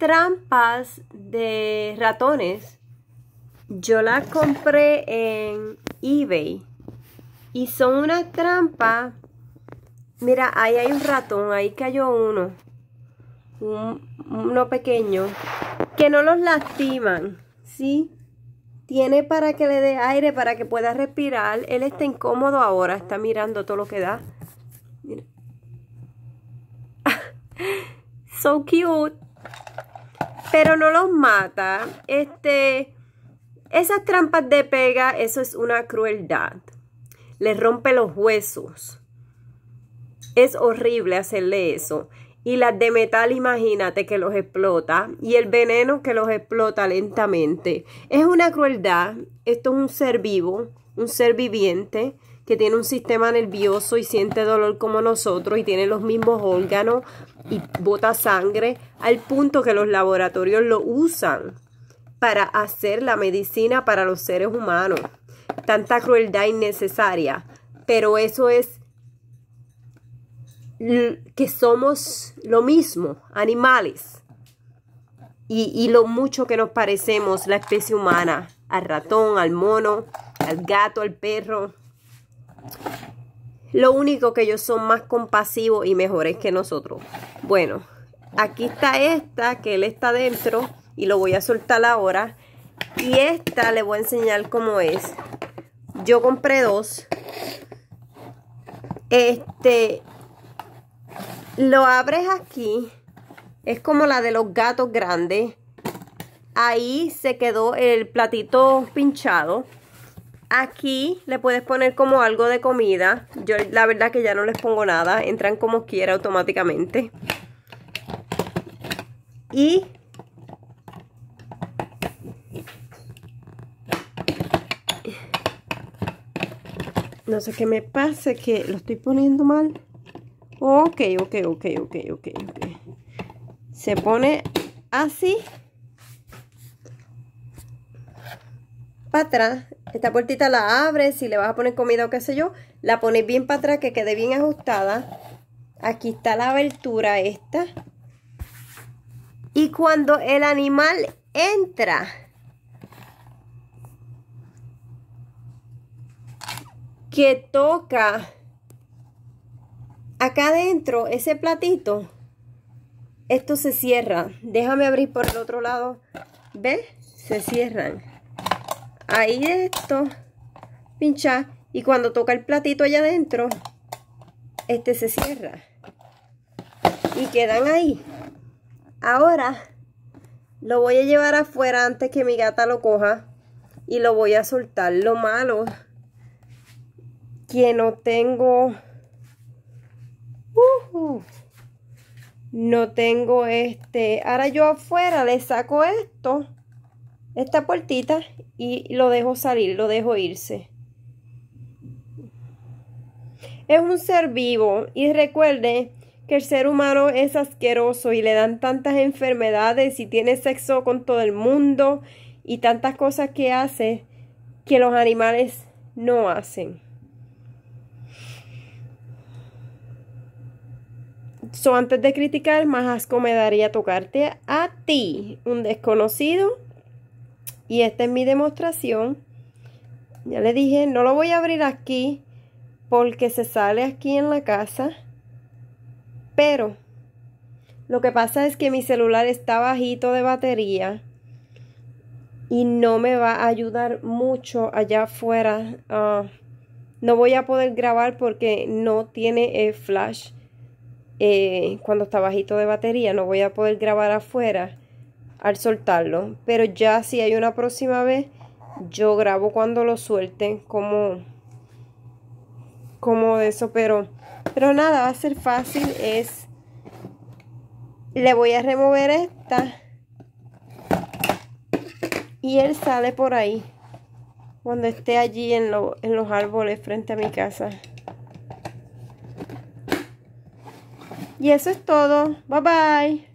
trampas de ratones yo las compré en eBay y son una trampa. Mira, ahí hay un ratón, ahí cayó uno. uno pequeño. Que no los lastiman, ¿sí? Tiene para que le dé aire, para que pueda respirar. Él está incómodo ahora, está mirando todo lo que da. Mira. so cute pero no los mata. Este, esas trampas de pega, eso es una crueldad. Les rompe los huesos. Es horrible hacerle eso. Y las de metal, imagínate que los explota. Y el veneno que los explota lentamente. Es una crueldad. Esto es un ser vivo, un ser viviente que tiene un sistema nervioso y siente dolor como nosotros y tiene los mismos órganos y bota sangre, al punto que los laboratorios lo usan para hacer la medicina para los seres humanos. Tanta crueldad innecesaria, pero eso es que somos lo mismo, animales. Y, y, lo mucho que nos parecemos la especie humana, al ratón, al mono, al gato, al perro. Lo único que ellos son más compasivos y mejores que nosotros. Bueno, aquí está esta que él está dentro y lo voy a soltar ahora. Y esta le voy a enseñar cómo es. Yo compré dos. Este, lo abres aquí. Es como la de los gatos grandes. Ahí se quedó el platito pinchado. Aquí le puedes poner como algo de comida. Yo la verdad que ya no les pongo nada. Entran como quiera automáticamente. Y... No sé qué me pase, que lo estoy poniendo mal. Ok, ok, ok, ok, ok, ok. Se pone así. para atrás. Esta puertita la abres, si le vas a poner comida o qué sé yo, la pones bien para atrás que quede bien ajustada. Aquí está la abertura esta. Y cuando el animal entra, que toca acá adentro ese platito, esto se cierra. Déjame abrir por el otro lado. ¿Ves? Se cierran ahí esto, pinchar y cuando toca el platito allá adentro, este se cierra y quedan ahí. Ahora lo voy a llevar afuera antes que mi gata lo coja y lo voy a soltar. Lo malo que no tengo... Uh-huh, no tengo este... Ahora yo afuera le saco esto esta puertita y lo dejo salir, lo dejo irse. Es un ser vivo y recuerde que el ser humano es asqueroso y le dan tantas enfermedades y tiene sexo con todo el mundo y tantas cosas que hace que los animales no hacen. So, antes de criticar, más asco me daría tocarte a ti, un desconocido y esta es mi demostración. Ya le dije, no lo voy a abrir aquí porque se sale aquí en la casa. Pero lo que pasa es que mi celular está bajito de batería y no me va a ayudar mucho allá afuera. Ah, no voy a poder grabar porque no tiene eh, flash. Eh, cuando está bajito de batería no voy a poder grabar afuera al soltarlo. Pero ya si hay una próxima vez, yo grabo cuando lo suelten como, como eso. Pero, pero nada, va a ser fácil. Es, le voy a remover esta. Y él sale por ahí. Cuando esté allí en, en los árboles frente a mi casa. Y eso es todo. Bye bye.